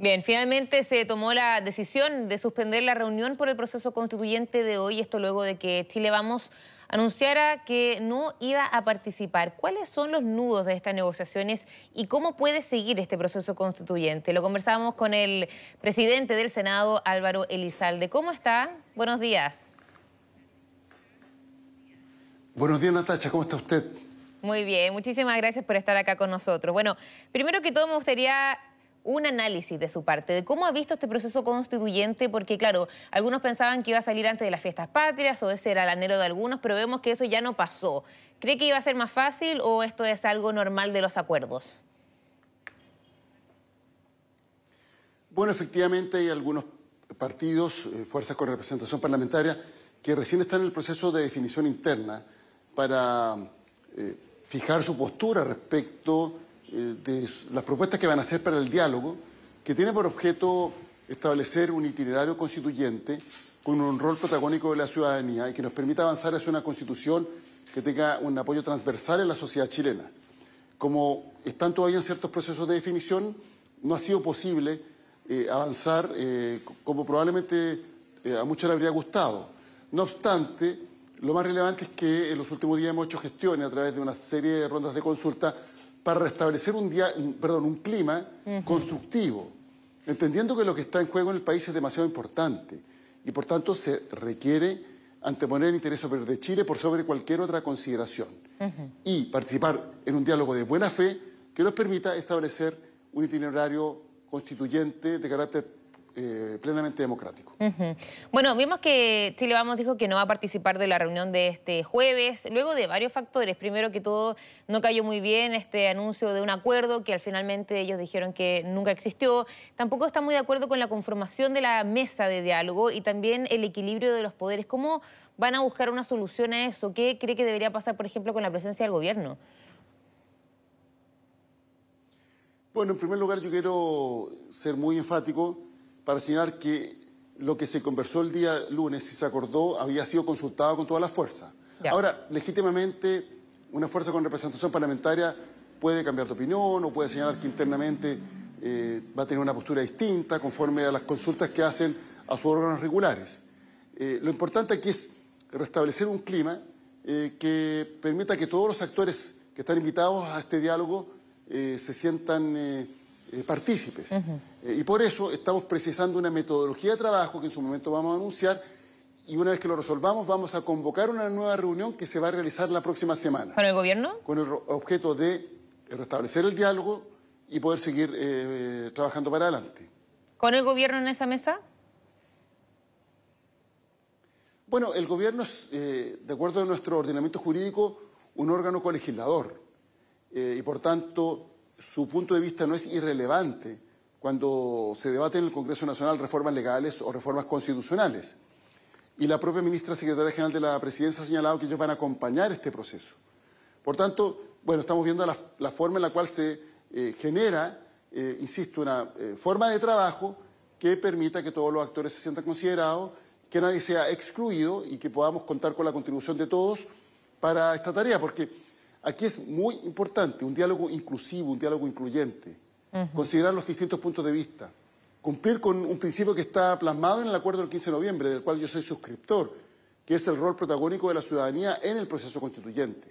Bien, finalmente se tomó la decisión de suspender la reunión por el proceso constituyente de hoy, esto luego de que Chile Vamos anunciara que no iba a participar. ¿Cuáles son los nudos de estas negociaciones y cómo puede seguir este proceso constituyente? Lo conversamos con el presidente del Senado, Álvaro Elizalde. ¿Cómo está? Buenos días. Buenos días, Natacha. ¿Cómo está usted? Muy bien, muchísimas gracias por estar acá con nosotros. Bueno, primero que todo me gustaría un análisis de su parte de cómo ha visto este proceso constituyente, porque claro, algunos pensaban que iba a salir antes de las fiestas patrias o ese era el anhelo de algunos, pero vemos que eso ya no pasó. ¿Cree que iba a ser más fácil o esto es algo normal de los acuerdos? Bueno, efectivamente hay algunos partidos, eh, fuerzas con representación parlamentaria, que recién están en el proceso de definición interna para eh, fijar su postura respecto eh, de las propuestas que van a hacer para el diálogo, que tiene por objeto establecer un itinerario constituyente con un rol protagónico de la ciudadanía y que nos permita avanzar hacia una constitución que tenga un apoyo transversal en la sociedad chilena. Como están todavía en ciertos procesos de definición, no ha sido posible eh, avanzar eh, como probablemente a muchos le habría gustado. No obstante, lo más relevante es que en los últimos días hemos hecho gestiones a través de una serie de rondas de consulta para restablecer un, día, perdón, un clima constructivo, entendiendo que lo que está en juego en el país es demasiado importante y por tanto se requiere anteponer el interés superior de Chile por sobre cualquier otra consideración y participar en un diálogo de buena fe que nos permita establecer un itinerario constituyente de carácter eh, plenamente democrático. Bueno, vimos que Chile Vamos dijo que no va a participar de la reunión de este jueves, luego de varios factores. Primero que todo, no cayó muy bien este anuncio de un acuerdo que al finalmente ellos dijeron que nunca existió. Tampoco está muy de acuerdo con la conformación de la mesa de diálogo y también el equilibrio de los poderes. ¿Cómo van a buscar una solución a eso? ¿Qué cree que debería pasar, por ejemplo, con la presencia del gobierno? Bueno, en primer lugar yo quiero ser muy enfático para señalar que lo que se conversó el día lunes y se acordó había sido consultado con todas las fuerzas. Ahora, legítimamente, una fuerza con representación parlamentaria puede cambiar de opinión o puede señalar que internamente eh, va a tener una postura distinta conforme a las consultas que hacen a sus órganos regulares. Eh, lo importante aquí es restablecer un clima eh, que permita que todos los actores que están invitados a este diálogo se sientan eh, partícipes. Eh, y por eso estamos precisando una metodología de trabajo que en su momento vamos a anunciar y una vez que lo resolvamos vamos a convocar una nueva reunión que se va a realizar la próxima semana. ¿Con el gobierno? Con el objeto de restablecer el diálogo y poder seguir eh, trabajando para adelante. ¿Con el gobierno en esa mesa? Bueno, el gobierno es, de acuerdo a nuestro ordenamiento jurídico, un órgano colegislador y por tanto su punto de vista no es irrelevante cuando se debate en el Congreso Nacional reformas legales o reformas constitucionales. Y la propia ministra secretaria general de la Presidencia ha señalado que ellos van a acompañar este proceso. Por tanto, bueno, estamos viendo la, forma en la cual se eh, genera, eh, insisto, una eh, forma de trabajo que permita que todos los actores se sientan considerados, que nadie sea excluido y que podamos contar con la contribución de todos para esta tarea, porque Aquí es muy importante un diálogo inclusivo, un diálogo incluyente, considerar los distintos puntos de vista, cumplir con un principio que está plasmado en el acuerdo del 15 de noviembre, del cual yo soy suscriptor, que es el rol protagónico de la ciudadanía en el proceso constituyente.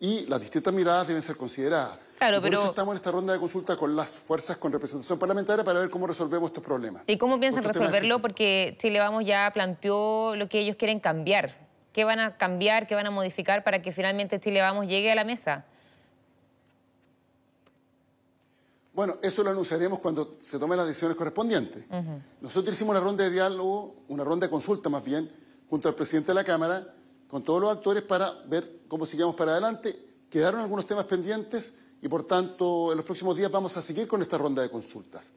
Y las distintas miradas deben ser consideradas. Claro, por pero... eso estamos en esta ronda de consulta con las fuerzas con representación parlamentaria para ver cómo resolvemos estos problemas. ¿Y cómo piensan resolverlo? Porque Chile Vamos ya planteó lo que ellos quieren cambiar ¿Qué van a cambiar, qué van a modificar para que finalmente Chile Vamos llegue a la mesa? Bueno, eso lo anunciaremos cuando se tomen las decisiones correspondientes. Nosotros hicimos una ronda de diálogo, una ronda de consulta más bien, junto al presidente de la Cámara, con todos los actores para ver cómo sigamos para adelante. Quedaron algunos temas pendientes y, por tanto, en los próximos días vamos a seguir con esta ronda de consultas.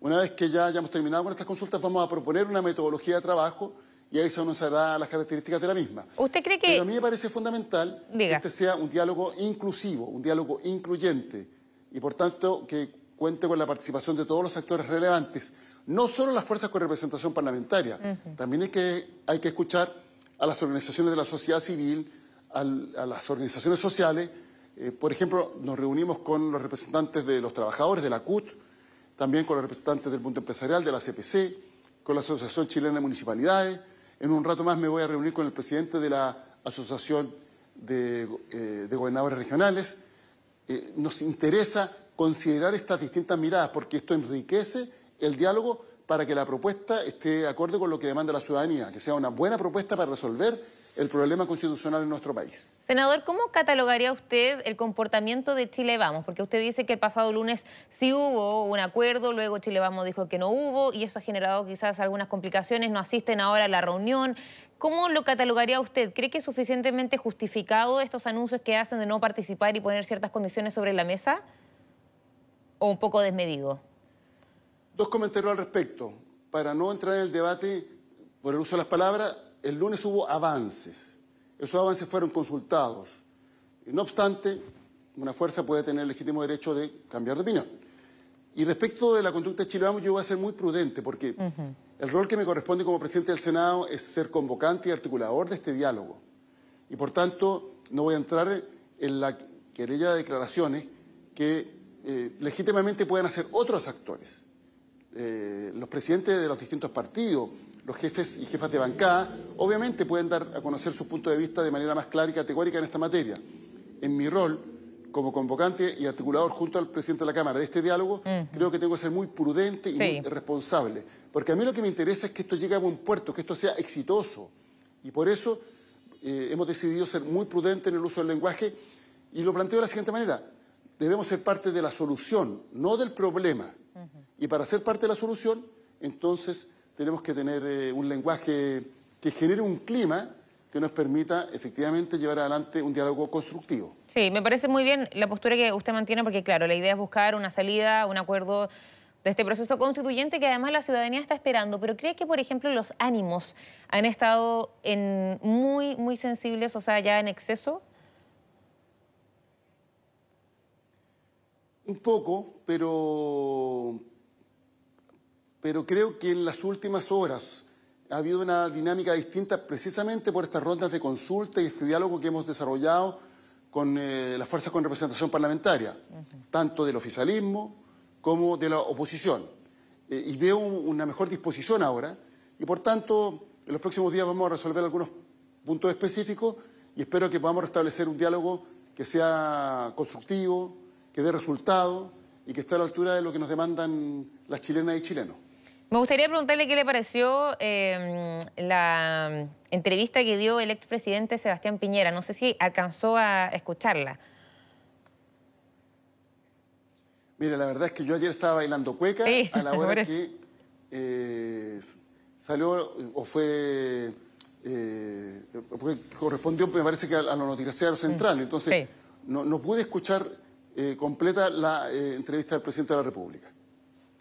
Una vez que ya hayamos terminado con estas consultas, vamos a proponer una metodología de trabajo y ahí se anunciará las características de la misma. ¿Usted cree que...? Pero a mí me parece fundamental que este sea un diálogo inclusivo, un diálogo incluyente, y por tanto que cuente con la participación de todos los actores relevantes, no solo las fuerzas con representación parlamentaria, también hay que, hay que escuchar a las organizaciones de la sociedad civil, a las organizaciones sociales. Eh, por ejemplo, nos reunimos con los representantes de los trabajadores de la CUT, también con los representantes del mundo empresarial, de la CPC, con la Asociación Chilena de Municipalidades, en un rato más me voy a reunir con el presidente de la Asociación de, eh, Gobernadores Regionales. Eh, nos interesa considerar estas distintas miradas porque esto enriquece el diálogo para que la propuesta esté de acuerdo con lo que demanda la ciudadanía, que sea una buena propuesta para resolver el problema constitucional en nuestro país. Senador, ¿cómo catalogaría usted el comportamiento de Chile Vamos? Porque usted dice que el pasado lunes sí hubo un acuerdo, luego Chile Vamos dijo que no hubo y eso ha generado quizás algunas complicaciones, no asisten ahora a la reunión. ¿Cómo lo catalogaría usted? ¿Cree que es suficientemente justificado estos anuncios que hacen de no participar y poner ciertas condiciones sobre la mesa? ¿O un poco desmedido? Dos comentarios al respecto. Para no entrar en el debate por el uso de las palabras, el lunes hubo avances. Esos avances fueron consultados. no obstante, una fuerza puede tener el legítimo derecho de cambiar de opinión. Y respecto de la conducta de Chile yo voy a ser muy prudente porque el rol que me corresponde como presidente del Senado es ser convocante y articulador de este diálogo. Y por tanto, no voy a entrar en la querella de declaraciones que eh, legítimamente puedan hacer otros actores. Eh, los presidentes de los distintos partidos, los jefes y jefas de bancada, obviamente pueden dar a conocer su punto de vista de manera más clara y categórica en esta materia. En mi rol como convocante y articulador junto al presidente de la Cámara de este diálogo, mm. creo que tengo que ser muy prudente y responsable. Porque a mí lo que me interesa es que esto llegue a buen puerto, que esto sea exitoso. Y por eso eh, hemos decidido ser muy prudentes en el uso del lenguaje y lo planteo de la siguiente manera. Debemos ser parte de la solución, no del problema. Y para ser parte de la solución, entonces tenemos que tener eh, un lenguaje que genere un clima que nos permita efectivamente llevar adelante un diálogo constructivo. Sí, me parece muy bien la postura que usted mantiene porque, claro, la idea es buscar una salida, un acuerdo de este proceso constituyente que además la ciudadanía está esperando, pero cree que, por ejemplo, los ánimos han estado en muy, muy sensibles, o sea, ya en exceso. Un poco, pero pero creo que en las últimas horas ha habido una dinámica distinta precisamente por estas rondas de consulta y este diálogo que hemos desarrollado con eh, las fuerzas con representación parlamentaria, tanto del oficialismo como de la oposición. Eh, y veo una mejor disposición ahora y por tanto en los próximos días vamos a resolver algunos puntos específicos y espero que podamos restablecer un diálogo que sea constructivo, que dé resultado y que esté a la altura de lo que nos demandan las chilenas y chilenos. Me gustaría preguntarle qué le pareció em, la em, entrevista que dio el expresidente Sebastián Piñera. No sé si alcanzó a escucharla. Mire, la verdad es que yo ayer estaba bailando cueca a la hora que eh, salió o eh, fue... correspondió, me parece que a, a noticiario central. Mm, Entonces, no, no, pude escuchar eh, completa la entrevista del presidente de la República.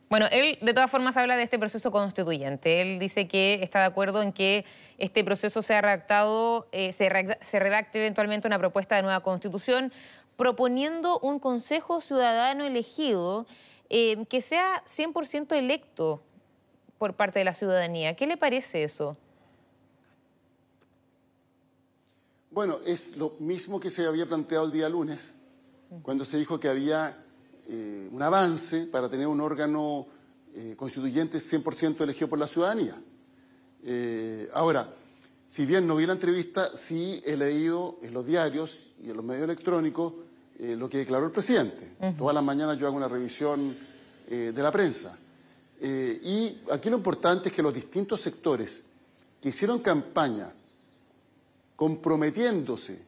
Bueno, él de todas formas habla de este proceso constituyente. Él dice que está de acuerdo en que este proceso sea redactado, eh, se, redacte, eventualmente una propuesta de nueva constitución, proponiendo un Consejo Ciudadano elegido eh, que sea 100% electo por parte de la ciudadanía. ¿Qué le parece eso? Bueno, es lo mismo que se había planteado el día lunes, cuando se dijo que había eh, un avance para tener un órgano eh, constituyente 100% elegido por la ciudadanía. Eh, ahora, si bien no vi la entrevista, sí he leído en los diarios y en los medios electrónicos lo que declaró el presidente. Todas las mañanas yo hago una revisión de la prensa. y aquí lo importante es que los distintos sectores que hicieron campaña comprometiéndose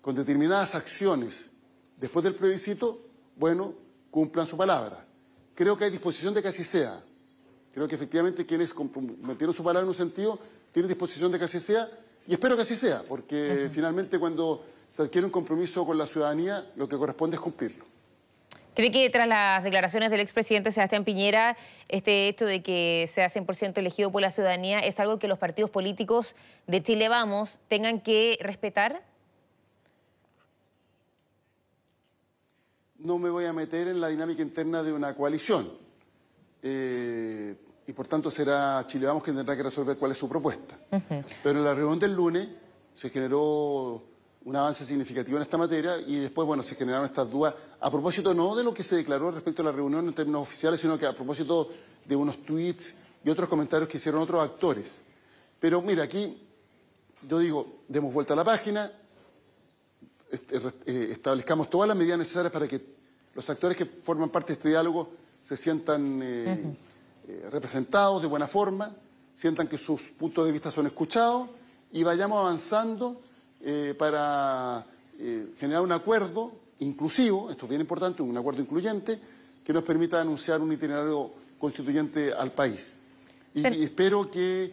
con determinadas acciones después del plebiscito, bueno, cumplan su palabra. Creo que hay disposición de que así sea. Creo que efectivamente quienes metieron su palabra en un sentido tienen disposición de que así sea y espero que así sea, porque finalmente cuando se adquiere un compromiso con la ciudadanía, lo que corresponde es cumplirlo. ¿Cree que tras las declaraciones del expresidente Sebastián Piñera, este hecho de que sea 100% elegido por la ciudadanía es algo que los partidos políticos de Chile Vamos tengan que respetar? no me voy a meter en la dinámica interna de una coalición. Eh, y por tanto será Chile Vamos quien tendrá que resolver cuál es su propuesta. Pero en la reunión del lunes se generó un avance significativo en esta materia y después, bueno, se generaron estas dudas a propósito no de lo que se declaró respecto a la reunión en términos oficiales, sino que a propósito de unos tweets y otros comentarios que hicieron otros actores. Pero mira, aquí yo digo, demos vuelta a la página, eh, eh, establezcamos todas las medidas necesarias para que los actores que forman parte de este diálogo se sientan eh, representados de buena forma, sientan que sus puntos de vista son escuchados y vayamos avanzando para generar un acuerdo inclusivo, esto es bien importante, un acuerdo incluyente, que nos permita anunciar un itinerario constituyente al país. y espero que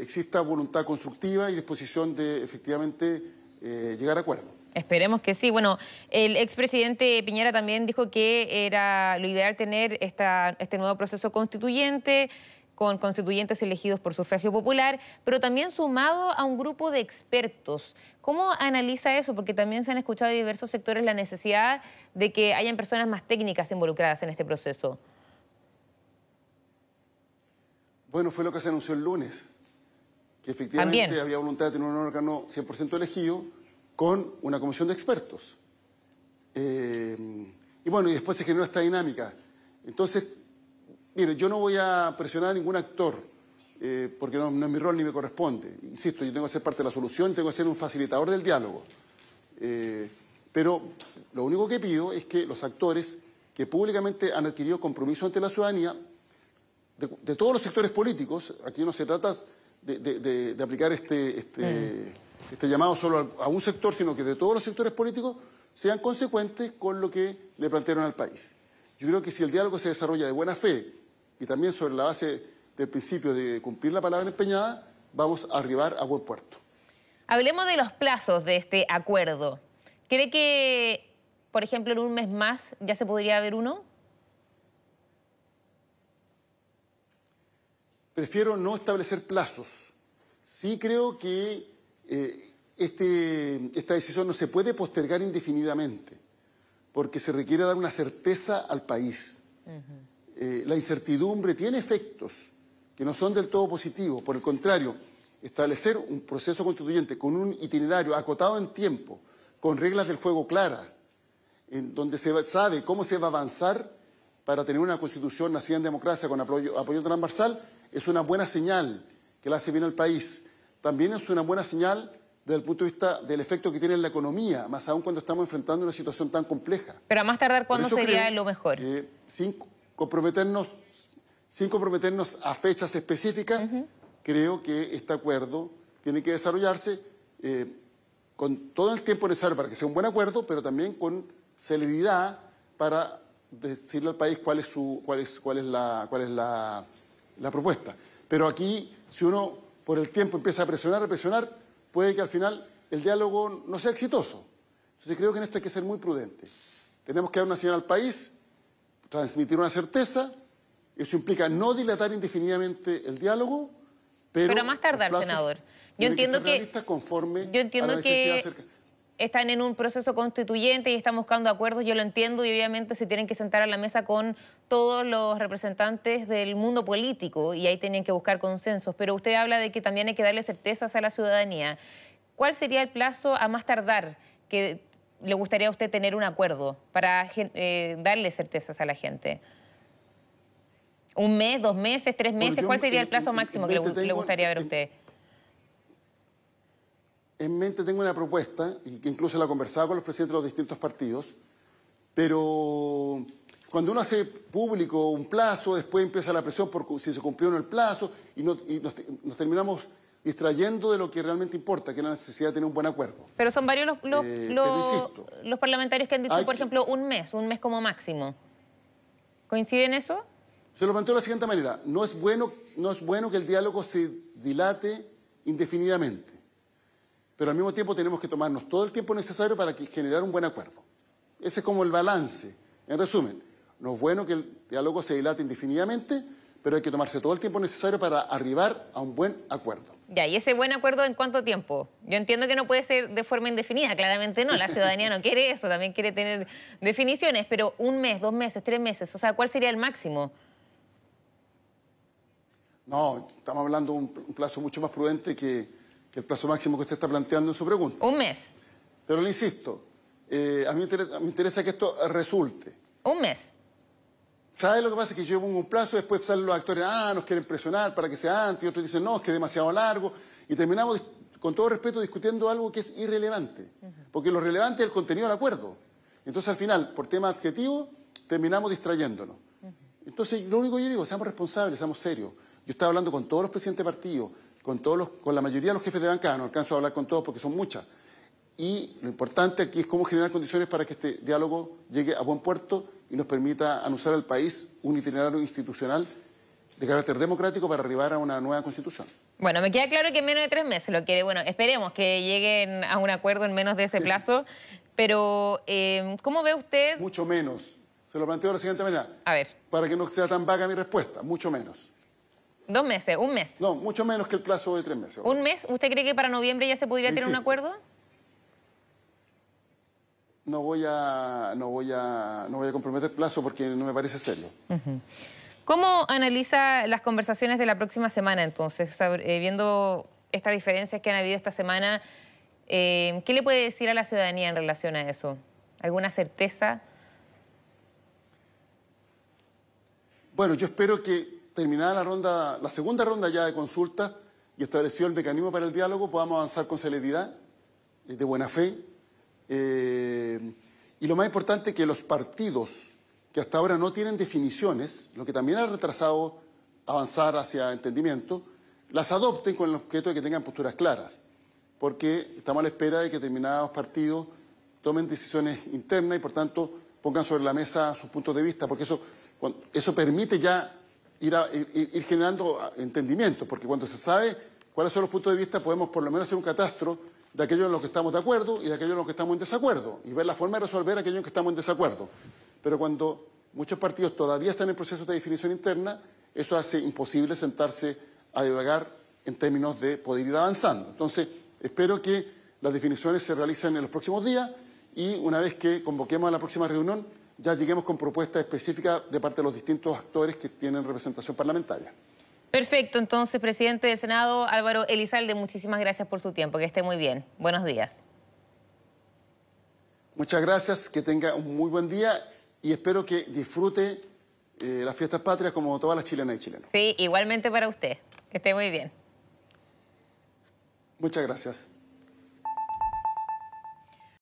exista voluntad constructiva y disposición de efectivamente llegar a acuerdos. Esperemos que sí. Bueno, el expresidente Piñera también dijo que era lo ideal tener este nuevo proceso constituyente con constituyentes elegidos por sufragio popular, pero también sumado a un grupo de expertos. ¿Cómo analiza eso? Porque también se han escuchado de diversos sectores la necesidad de que hayan personas más técnicas involucradas en este proceso. Bueno, fue lo que se anunció el lunes, que efectivamente había voluntad de tener un órgano 100% elegido, con una comisión de expertos. Eh, y bueno, y después se generó esta dinámica. Entonces, mire, yo no voy a presionar a ningún actor, eh, porque no, es mi rol ni me corresponde. Insisto, yo tengo que ser parte de la solución, tengo que ser un facilitador del diálogo. Eh, pero lo único que pido es que los actores que públicamente han adquirido compromiso ante la ciudadanía, de, todos los sectores políticos, aquí no se trata de, aplicar este, este mm este llamado solo a un sector, sino que de todos los sectores políticos, sean consecuentes con lo que le plantearon al país. Yo creo que si el diálogo se desarrolla de buena fe y también sobre la base del principio de cumplir la palabra empeñada, vamos a arribar a buen puerto. Hablemos de los plazos de este acuerdo. ¿Cree que, por ejemplo, en un mes más ya se podría haber uno? Prefiero no establecer plazos. Sí creo que eh, este, esta decisión no se puede postergar indefinidamente, porque se requiere dar una certeza al país. Eh, la incertidumbre tiene efectos que no son del todo positivos, por el contrario, establecer un proceso constituyente con un itinerario acotado en tiempo, con reglas del juego claras, en donde se sabe cómo se va a avanzar para tener una constitución nacida en democracia con apoyo, apoyo transversal, es una buena señal que la hace bien al país también es una buena señal desde el punto de vista del efecto que tiene en la economía, más aún cuando estamos enfrentando una situación tan compleja. Pero a más tardar, ¿cuándo sería lo mejor? sin comprometernos, sin comprometernos a fechas específicas, creo que este acuerdo tiene que desarrollarse eh, con todo el tiempo necesario para que sea un buen acuerdo, pero también con celeridad para decirle al país cuál es, su, cuál es, cuál es, la, cuál es la, la propuesta. Pero aquí, si uno por el tiempo empieza a presionar, a presionar, puede que al final el diálogo no sea exitoso. Entonces creo que en esto hay que ser muy prudente. Tenemos que dar una señal al país, transmitir una certeza, eso implica no dilatar indefinidamente el diálogo, pero... Pero más tardar, senador. Yo entiendo que... yo entiendo que están en un proceso constituyente y están buscando acuerdos, yo lo entiendo, y obviamente se tienen que sentar a la mesa con todos los representantes del mundo político y ahí tienen que buscar consensos. Pero usted habla de que también hay que darle certezas a la ciudadanía. ¿Cuál sería el plazo a más tardar que le gustaría a usted tener un acuerdo para eh, darle certezas a la gente? ¿Un mes, dos meses, tres meses? ¿Cuál sería el plazo máximo que le, este le, gustaría ver a usted? en mente tengo una propuesta, y que incluso la he conversado con los presidentes de los distintos partidos, pero cuando uno hace público un plazo, después empieza la presión por si se cumplió o no el plazo, y, nos, terminamos distrayendo de lo que realmente importa, que es la necesidad de tener un buen acuerdo. Pero son varios los, eh, parlamentarios que han dicho, por ejemplo, un mes, un mes como máximo. ¿Coincide en eso? Se lo planteo de la siguiente manera. No es bueno, no es bueno que el diálogo se dilate indefinidamente pero al mismo tiempo tenemos que tomarnos todo el tiempo necesario para generar un buen acuerdo. Ese es como el balance. En resumen, no es bueno que el diálogo se dilate indefinidamente, pero hay que tomarse todo el tiempo necesario para arribar a un buen acuerdo. Ya, ¿y ese buen acuerdo en cuánto tiempo? Yo entiendo que no puede ser de forma indefinida, claramente no, la ciudadanía no quiere eso, también quiere tener definiciones, pero un mes, dos meses, tres meses, o sea, ¿cuál sería el máximo? No, estamos hablando de un plazo mucho más prudente que el plazo máximo que usted está planteando en su pregunta. Un mes. Pero le insisto, eh, a, mí me interesa que esto resulte. Un mes. ¿Sabe lo que pasa? que yo pongo un plazo, y después salen los actores, ah, nos quieren presionar para que sea antes, y otros dicen, no, es que es demasiado largo, y terminamos, con todo respeto, discutiendo algo que es irrelevante, porque lo relevante es el contenido del acuerdo. Entonces, al final, por tema adjetivo, terminamos distrayéndonos. Entonces, lo único que yo digo, seamos responsables, seamos serios. Yo estaba hablando con todos los presidentes de partidos, con, todos con la mayoría de los jefes de banca, no alcanzo a hablar con todos porque son muchas. Y lo importante aquí es cómo generar condiciones para que este diálogo llegue a buen puerto y nos permita anunciar al país un itinerario institucional de carácter democrático para arribar a una nueva constitución. Bueno, me queda claro que en menos de tres meses lo quiere. Bueno, esperemos que lleguen a un acuerdo en menos de ese plazo. Pero, em, ¿cómo ve usted? Mucho menos. Se lo planteo de la siguiente manera. A ver. Para que no sea tan vaga mi respuesta, mucho menos. Dos meses, un mes. No, mucho menos que el plazo de tres meses. ¿Un mes? ¿Usted cree que para noviembre ya se podría tener un acuerdo? No voy, a, no, voy a, voy a comprometer plazo porque no me parece serio. ¿Cómo analiza las conversaciones de la próxima semana entonces? Eh, viendo estas diferencias que han habido esta semana, eh, ¿qué le puede decir a la ciudadanía en relación a eso? ¿Alguna certeza? Bueno, yo espero que terminada la ronda, segunda ronda ya de consulta y establecido el mecanismo para el diálogo, podamos avanzar con celeridad, eh, de buena fe. Eh, y lo más importante que los partidos que hasta ahora no tienen definiciones, lo que también ha retrasado avanzar hacia entendimiento, las adopten con el objeto de que tengan posturas claras, porque estamos a la espera de que determinados partidos tomen decisiones internas y por tanto pongan sobre la mesa sus puntos de vista, porque eso permite ya ir, generando entendimiento, porque cuando se sabe cuáles son los puntos de vista, podemos por lo menos hacer un catastro de aquello en lo que estamos de acuerdo y de aquello en lo que estamos en desacuerdo, y ver la forma de resolver aquello en que estamos en desacuerdo. Pero cuando muchos partidos todavía están en proceso de definición interna, eso hace imposible sentarse a dialogar en términos de poder ir avanzando. Entonces, espero que las definiciones se realicen en los próximos días y una vez que convoquemos a la próxima reunión, ya lleguemos con propuestas específicas de parte de los distintos actores que tienen representación parlamentaria. Perfecto, entonces, presidente del Senado, Álvaro Elizalde, muchísimas gracias por su tiempo, que esté muy bien. Buenos días. Muchas gracias, que tenga un muy buen día y espero que disfrute eh, las fiestas patrias como todas las chilenas y chilenos. Sí, igualmente para usted, que esté muy bien. Muchas gracias.